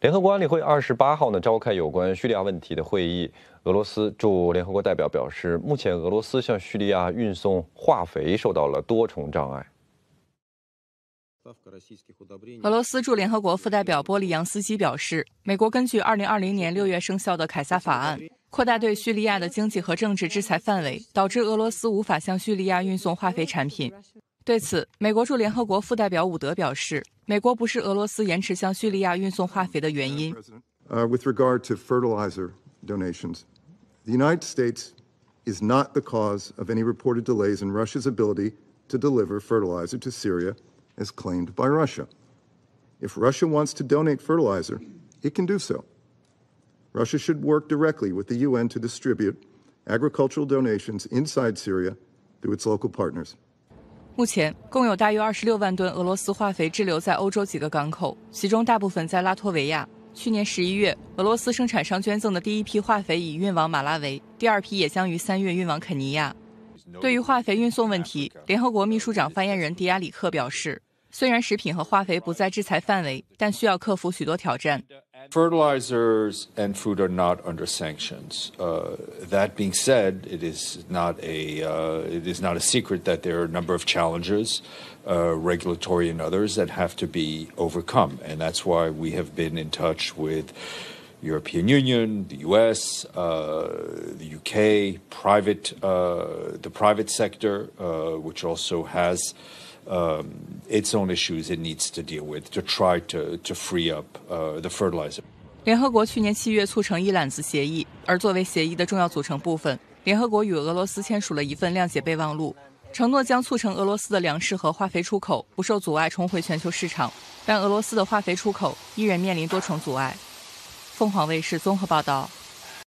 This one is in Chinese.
联合国安理会二十八号呢召开有关叙利亚问题的会议。俄罗斯驻联合国代表表示，目前俄罗斯向叙利亚运送化肥受到了多重障碍。俄罗斯驻联合国副代表波利扬斯基表示，美国根据二零二零年六月生效的《凯撒法案》，扩大对叙利亚的经济和政治制裁范围，导致俄罗斯无法向叙利亚运送化肥产品。对此，美国驻联合国副代表伍德表示，美国不是俄罗斯延迟向叙利亚运送化肥的原因。With regard to fertilizer donations, the United States is not the cause of any reported delays in Russia's ability to deliver fertilizer to Syria, as claimed by Russia. If Russia wants to donate fertilizer, it can do so. Russia should work directly with the UN to distribute agricultural donations inside Syria through its local partners. 目前共有大约二十六万吨俄罗斯化肥滞留在欧洲几个港口，其中大部分在拉脱维亚。去年十一月，俄罗斯生产商捐赠的第一批化肥已运往马拉维，第二批也将于三月运往肯尼亚。对于化肥运送问题，联合国秘书长发言人迪亚里克表示，虽然食品和化肥不在制裁范围，但需要克服许多挑战。Fertilizers and food are not under sanctions. Uh, that being said, it is not a uh, it is not a secret that there are a number of challenges, uh, regulatory and others, that have to be overcome, and that's why we have been in touch with. European Union, the U.S., uh, the U.K., private, uh, the private sector, uh, which also has 联合国去年七月促成一揽子协议，而作为协议的重要组成部分，联合国与俄罗斯签署了一份谅解备忘录，承诺将促成俄罗斯的粮食和化肥出口不受阻碍重回全球市场。但俄罗斯的化肥出口依然面临多重阻碍。凤凰卫视综合报道。